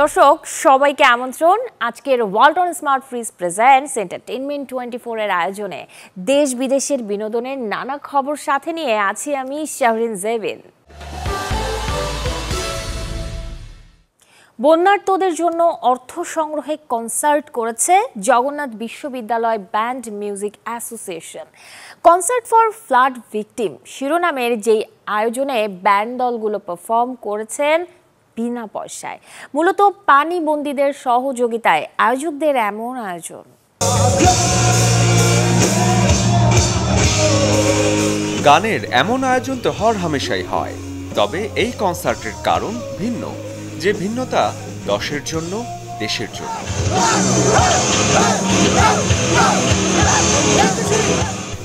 দর্শক সবাইকে আমন্ত্রণ আজকের Walton smart fridge presents entertainment twenty ফোরের আয়োজনে দেশ বিদেশের বিনোদনের নানা খবর সাথে নিয়ে আছি আমি শাহরিন জেবিন বন্যার্তদের জন্য অর্থ সংগ্রহে কনসার্ট করেছে জগন্নাথ বিশ্ববিদ্যালয় band music association concert for flood victim শিরোনামের যেই আয়োজনে ব্যান্ড দলগুলো পারফর্ম করেছেন বিনা পয়সায় মূলত পানিবন্দীদের সহযোগিতায় আয়োজকদের এমন আয়োজন গানের এমন আয়োজন তো হর হামেশাই হয় তবে এই কনসার্টের কারণ ভিন্ন যে ভিন্নতা দশের জন্য দেশের জন্য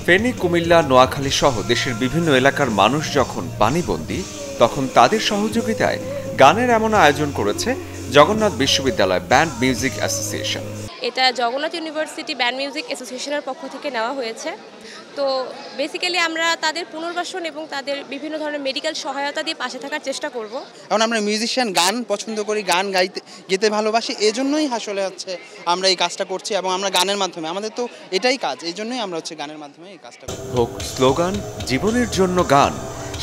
ফেনী কুমিল্লা নোয়াখালী সহ দেশের বিভিন্ন এলাকার মানুষ যখন পানিবন্দী তখন তাদের সহযোগিতায় গানের এমন আয়োজন করেছে জগন্নাথ বিশ্ববিদ্যালয় ব্যান্ড মিউজিক অ্যাসোসিয়েশন এটা জগন্নাথ ইউনিভার্সিটি ব্যান্ড মিউজিক অ্যাসোসিয়েশনের পক্ষ থেকে নেওয়া হয়েছে তো বেসিক্যালি আমরা তাদের পুনর্বাসন এবং তাদের বিভিন্ন ধরনের মেডিকেল সহায়তা দিয়ে পাশে থাকার চেষ্টা করব কারণ আমরা মিউজিশিয়ান গান পছন্দ করি গান গাইতে যেতে ভালোবাসি এজন্যই আসলে হচ্ছে আমরা এই কাজটা করছি এবং আমরা গানের মাধ্যমে আমাদের তো এটাই কাজ এই জন্যই আমরা হচ্ছে গানের মাধ্যমে এই কাজটা হোক স্লোগান জীবনের জন্য গান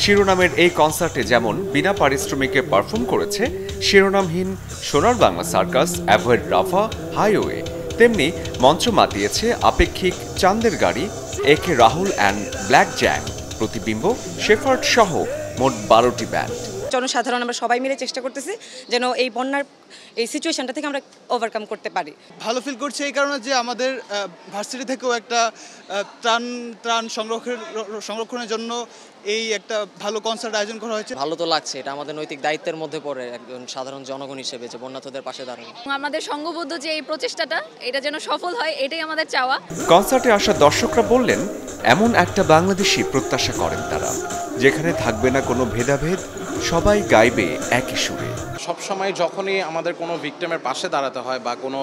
শিরোনামের এই কনসার্টে যেমন বিনা পারিশ্রমিকে পারফর্ম করেছে Shironamhin Sonar Bangla circus avoid Rafa highway তেমনি মঞ্চ মাতিয়েছে আপেক্ষিক চান্দের গাড়ি একে Rahul and Black Jack Protibimbo Shepherd সহ মোট বারোটি ব্যান্ড জনসাধারণ আমরা সবাই মিলে চেষ্টা করতেছি যেন এই বন্যার এই সিচুয়েশনটা থেকে আমরা ওভারকাম করতে পারি ভালো ফিল করছি এই কারণে যে আমাদের ভার্সিটি থেকেও একটা ত্রাণ ত্রাণ সংরক্ষণ সংরক্ষণের জন্য এই একটা ভালো কনসার্ট আয়োজন করা হয়েছে ভালো তো লাগছে এটা আমাদের নৈতিক দায়িত্বের মধ্যে পড়ে একজন সাধারণ জনগণ হিসেবে যে বন্যাতদের পাশে দাঁড়ানো আমাদের সংঘবদ্ধ যে এই প্রচেষ্টাটা এটা যেন সফল হয় এটাই আমাদের চাওয়া কনসার্টে আসা দর্শকরা বললেন এমন একটা বাংলাদেশি প্রত্যাশা করেন তারা যেখানে থাকবে না কোনো ভেদাভেদ সবাই গাইবে একই সুরে সবসময় যখনই আমাদের কোনো ভিকটিমের পাশে দাঁড়াতে হয় বা কোনো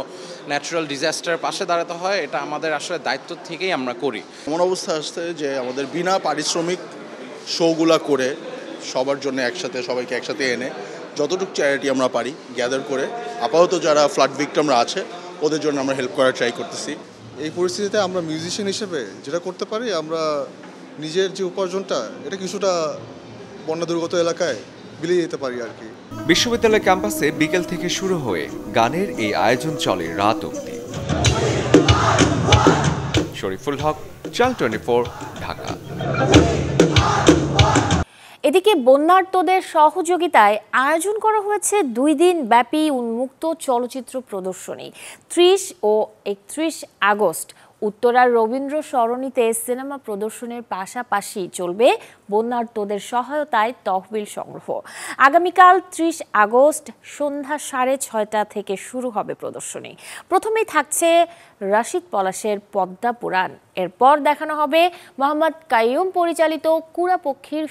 ন্যাচারাল ডিজাস্টার পাশে দাঁড়াতে হয় এটা আমাদের আসলে দায়িত্ব থেকেই আমরা করি এমন অবস্থা আসছে যে আমাদের বিনা পারিশ্রমিক শোগুলা করে সবার জন্য একসাথে সবাইকে একসাথে এনে যতটুকু চ্যারিটি আমরা পারি গ্যাদার করে আপাতত যারা ফ্লাড ভিক্টমরা আছে ওদের জন্য আমরা হেল্প করার ট্রাই করতেছি এই পরিস্থিতিতে আমরা মিউজিশিয়ান হিসেবে যেটা করতে পারি আমরা নিজের যে উপার্জনটা এটা কিছুটা বন্যা দুর্গত এলাকায় বিলিয়ে যেতে পারি আর কি বিশ্ববিদ্যালয় ক্যাম্পাসে বিকেল থেকে শুরু হয়ে গানের এই আয়োজন চলে রাত অবধি শরীফুল হক চাল টোয়েন্টি ঢাকা এদিকে বন্যার্তদের সহযোগিতায় আয়োজন করা হয়েছে দুই দিন ব্যাপী উন্মুক্ত চলচ্চিত্র প্রদর্শনী ত্রিশ ও একত্রিশ আগস্ট উত্তরার রবীন্দ্র সরণিতে সিনেমা প্রদর্শনের পাশাপাশি চলবে বন্যার্তদের সহায়তায় তহবিল সংগ্রহ আগামীকাল ত্রিশ আগস্ট সন্ধ্যা সাড়ে ছয়টা থেকে শুরু হবে প্রদর্শনী প্রথমেই থাকছে রাশিদ পলাশের পদ্মা পুরাণ এরপর দেখানো হবে মোহাম্মদ কাইম পরিচালিত কুড়াপক্ষীর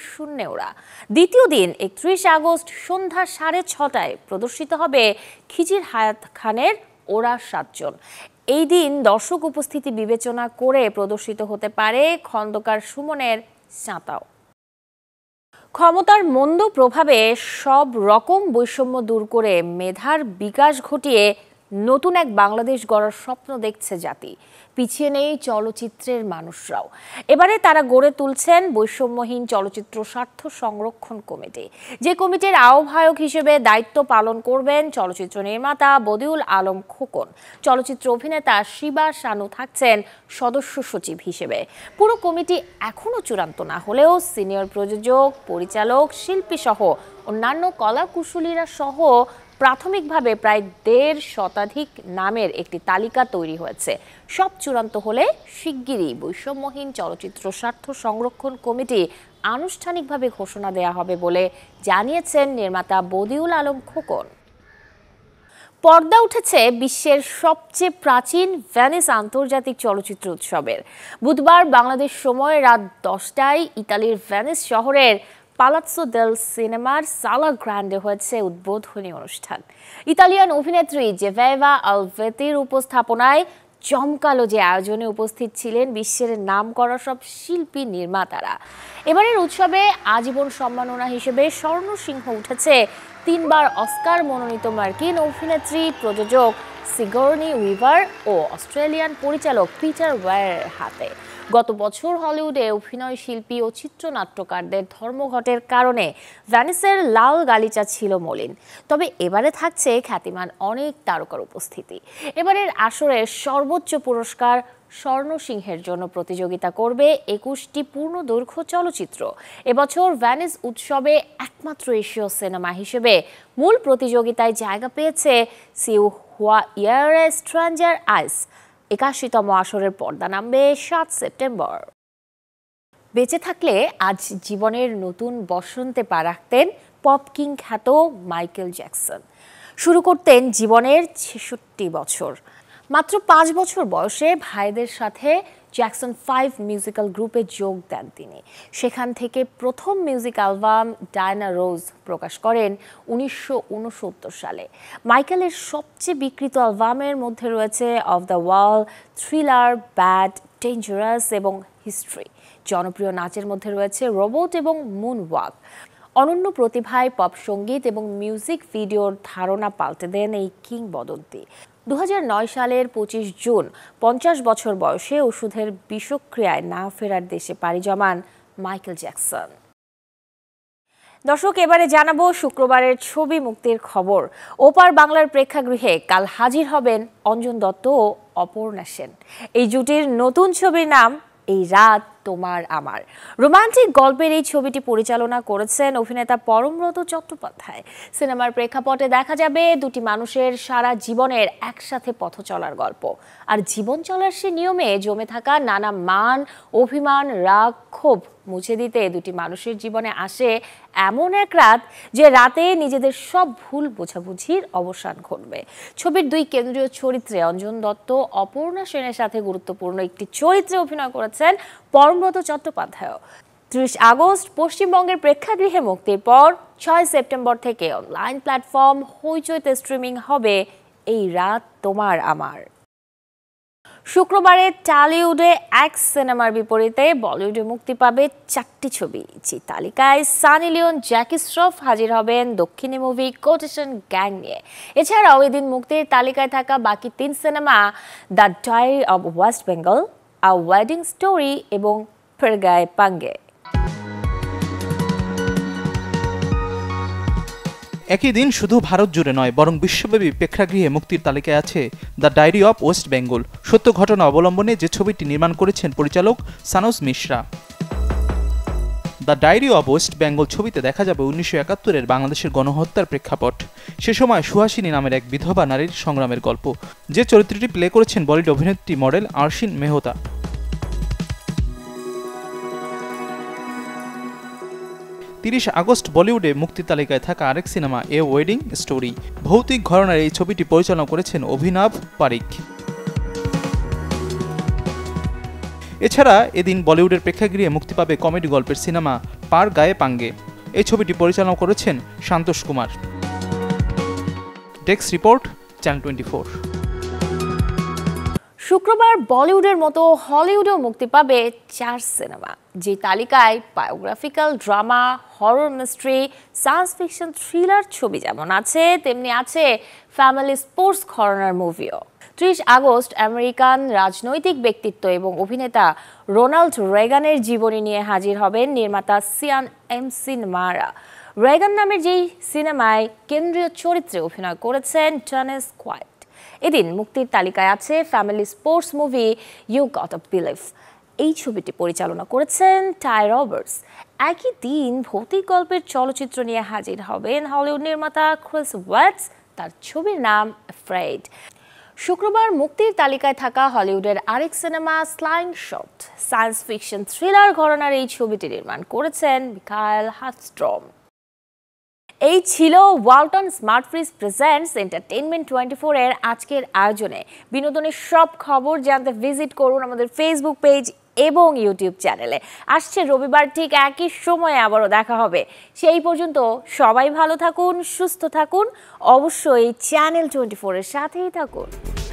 ওরা দ্বিতীয় দিন একত্রিশ আগস্ট সন্ধ্যা সাড়ে ছটায় প্রদর্শিত হবে খিজির হায়াত খানের ওরা সাতজন এই দিন দর্শক উপস্থিতি বিবেচনা করে প্রদর্শিত হতে পারে খন্দকার সুমনের সাঁতাও ক্ষমতার মন্দ প্রভাবে সব রকম বৈষম্য দূর করে মেধার বিকাশ ঘটিয়ে নতুন এক বাংলাদেশ গড়ার স্বপ্ন দেখছে জাতি পিছিয়ে নেই চলচ্চিত্রের মানুষরাও এবারে তারা গড়ে তুলছেন বৈষম্যহীন চলচ্চিত্র স্বার্থ সংরক্ষণ কমিটি যে কমিটির আহ্বায়ক হিসেবে দায়িত্ব পালন করবেন চলচ্চিত্র নির্মাতা বদিউল আলম খোকন চলচ্চিত্র অভিনেতা শিবা শানু থাকছেন সদস্য সচিব হিসেবে পুরো কমিটি এখনও চূড়ান্ত না হলেও সিনিয়র প্রযোজক পরিচালক শিল্পী সহ অন্যান্য কলাকুশলীরা সহ প্রাথমিকভাবে প্রায় দেড় শতাধিক নামের একটি তালিকা তৈরি হয়েছে সব চূড়ান্ত হলে শিগগিরই বৈষম্যহীন চলচ্চিত্র স্বার্থ সংরক্ষণ কমিটি আনুষ্ঠানিকভাবে ঘোষণা দেয়া হবে বলে জানিয়েছেন নির্মাতা বদিউল আলম খোকন পর্দা উঠেছে বিশ্বের সবচেয়ে প্রাচীন ভ্যানিস আন্তর্জাতিক চলচ্চিত্র উৎসবের বুধবার বাংলাদেশ সময় রাত দশটায় ইতালির ভ্যানিস শহরের পালাৎসো দেল সিনেমার সালা গ্র্যান্ডে হয়েছে উদ্বোধনী অনুষ্ঠান ইতালিয়ান অভিনেত্রী জেভেভা আলভেতির উপস্থাপনায় চমকালো যে আয়োজনে উপস্থিত ছিলেন বিশ্বের নাম করা সব শিল্পী নির্মাতারা এবারের উৎসবে আজীবন সম্মাননা হিসেবে স্বর্ণ সিংহ উঠেছে তিনবার অস্কার মনোনীত মার্কিন অভিনেত্রী প্রযোজক সিগর্নি উইভার ও অস্ট্রেলিয়ান পরিচালক পিটার ওয়ার হাতে গত বছর হলিউডে অভিনয় শিল্পী ও চিত্রনাট্যকারদের ধর্মঘটের কারণে ভ্যানিসের লাল গালিচা ছিল মলিন তবে এবারে থাকছে খ্যাতিমান অনেক তারকার উপস্থিতি এবারের আসরের সর্বোচ্চ পুরস্কার স্বর্ণ সিংহের জন্য প্রতিযোগিতা করবে একুশটি পূর্ণ দৈর্ঘ্য চলচ্চিত্র এবছর ভ্যানিস উৎসবে একমাত্র এশীয় সিনেমা হিসেবে মূল প্রতিযোগিতায় জায়গা পেয়েছে সিউ হোয়া ইয়ার স্ট্রাঞ্জার আইস একাশিতম আসরের পর্দা নামবে সাত সেপ্টেম্বর বেঁচে থাকলে আজ জীবনের নতুন বসন্তে পা রাখতেন পপকিং খ্যাত মাইকেল জ্যাকসন শুরু করতেন জীবনের ছেষট্টি বছর মাত্র পাঁচ বছর বয়সে ভাইদের সাথে জ্যাকসন ফাইভ মিউজিক্যাল গ্রুপে যোগ দেন তিনি সেখান থেকে প্রথম মিউজিক অ্যালবাম ডায়না রোজ প্রকাশ করেন উনিশশো সালে মাইকেলের সবচেয়ে বিকৃত অ্যালবামের মধ্যে রয়েছে Off the Wall Thriller Bad Dangerous এবং হিস্ট্রি জনপ্রিয় নাচের মধ্যে রয়েছে রোবট এবং মুন ওয়াক অনন্য প্রতিভায় পপ সঙ্গীত এবং মিউজিক ভিডিওর ধারণা পাল্টে দেন এই কিংবদন্তি দু সালের পঁচিশ জুন পঞ্চাশ বছর বয়সে ওষুধের বিষক্রিয়ায় না ফেরার দেশে পাড়ি জমান মাইকেল জ্যাকসন দর্শক এবারে জানাবো শুক্রবারের ছবি মুক্তির খবর ওপার বাংলার প্রেক্ষাগৃহে কাল হাজির হবেন অঞ্জন দত্ত ও অপর্ণা সেন এই জুটির নতুন ছবির নাম এই রাত তোমার আমার রোমান্টিক গল্পের এই ছবিটি পরিচালনা করেছেন অভিনেতা পরমব্রত চট্টোপাধ্যায় সিনেমার প্রেক্ষাপটে দেখা যাবে দুটি মানুষের সারা জীবনের একসাথে পথ চলার গল্প আর জীবন চলার সে নিয়মে জমে থাকা নানা মান অভিমান রাগ ক্ষোভ মুছে দিতে দুটি মানুষের জীবনে আসে এমন এক রাত যে রাতে নিজেদের সব ভুল বোঝাবুঝির অবসান ঘটবে ছবির দুই কেন্দ্রীয় চরিত্রে অঞ্জন দত্ত অপর্ণা সেনের সাথে গুরুত্বপূর্ণ একটি চরিত্রে অভিনয় করেছেন পর বরণব্রত চট্টোপাধ্যায় ত্রিশ আগস্ট পশ্চিমবঙ্গের প্রেক্ষাগৃহে মুক্তির পর ছয় সেপ্টেম্বর থেকে অনলাইন প্ল্যাটফর্ম হইচইতে স্ট্রিমিং হবে এই রাত তোমার আমার শুক্রবারে টালিউডে এক সিনেমার বিপরীতে বলিউডে মুক্তি পাবে চারটি ছবি যে তালিকায় সানি লিওন জ্যাকি শ্রফ হাজির হবেন দক্ষিণী মুভি কোটেশন গ্যাং নিয়ে এছাড়াও এদিন মুক্তির তালিকায় থাকা বাকি তিন cinema The Diary of West Bengal A Wedding Story এবং ফেরগায় পাঙ্গে একই দিন শুধু ভারত জুড়ে নয় বরং বিশ্বব্যাপী প্রেক্ষাগৃহে মুক্তির তালিকায় আছে The Diary of West Bengal সত্য ঘটনা অবলম্বনে যে ছবিটি নির্মাণ করেছেন পরিচালক Sanoj Mishra The Diary of West Bengal ছবিতে দেখা যাবে উনিশশো একাত্তরের বাংলাদেশের গণহত্যার প্রেক্ষাপট সে সময় সুহাসিনী নামের এক বিধবা নারীর সংগ্রামের গল্প যে চরিত্রটি প্লে করেছেন বলিউড অভিনেত্রী মডেল আরশিন মেহতা তিরিশ আগস্ট বলিউডে মুক্তি তালিকায় থাকা আরেক সিনেমা এ ওয়েডিং স্টোরি ভৌতিক ঘরনার এই ছবিটি পরিচালনা করেছেন অভিনব পারিক এছাড়া এদিন বলিউডের প্রেক্ষাগৃহে মুক্তি পাবে কমেডি গল্পের সিনেমা পার গায়ে পাঙ্গে এই ছবিটি পরিচালনা করেছেন সান্তোষ কুমার ডেক্স রিপোর্ট চ্যানেল টোয়েন্টি শুক্রবার বলিউডের মতো হলিউডেও মুক্তি পাবে চার সিনেমা যে তালিকায় biographical drama horror mystery science fiction thriller ছবি যেমন আছে তেমনি আছে ফ্যামিলি স্পোর্টস খরনার মুভিও ত্রিশ আগস্ট আমেরিকান রাজনৈতিক ব্যক্তিত্ব এবং অভিনেতা রোনাল্ড রেগানের জীবনী নিয়ে হাজির হবেন নির্মাতা সিয়ান এম মারা রেগান নামের যেই সিনেমায় কেন্দ্রীয় চরিত্রে অভিনয় করেছেন টানেস কোয়াইট এদিন মুক্তির তালিকায় আছে family sports movie you got of believe এই ছবিটি পরিচালনা করেছেন টাই রবার্টস একই দিন ভৌতিক গল্পের চলচ্চিত্র নিয়ে হাজির হবেন হলিউড নির্মাতা ক্রিস ওয়াটস তার ছবির নাম ফ্রেড শুক্রবার মুক্তির তালিকায় থাকা হলিউডের আরেক cinema Slingshot science fiction thriller ঘরনার এই ছবিটি নির্মাণ করেছেন মিকায়েল হাটস্ট্রম এই ছিল Walton smart fridge presents entertainment twenty four এর আজকের আয়োজনে বিনোদনের সব খবর জানতে ভিজিট করুন আমাদের ফেসবুক পেজ এবং ইউটিউব চ্যানেলে আসছে রবিবার ঠিক একই সময়ে আবারও দেখা হবে সেই পর্যন্ত সবাই ভালো থাকুন সুস্থ থাকুন অবশ্যই চ্যানেল টোয়েন্টি ফোরের সাথেই থাকুন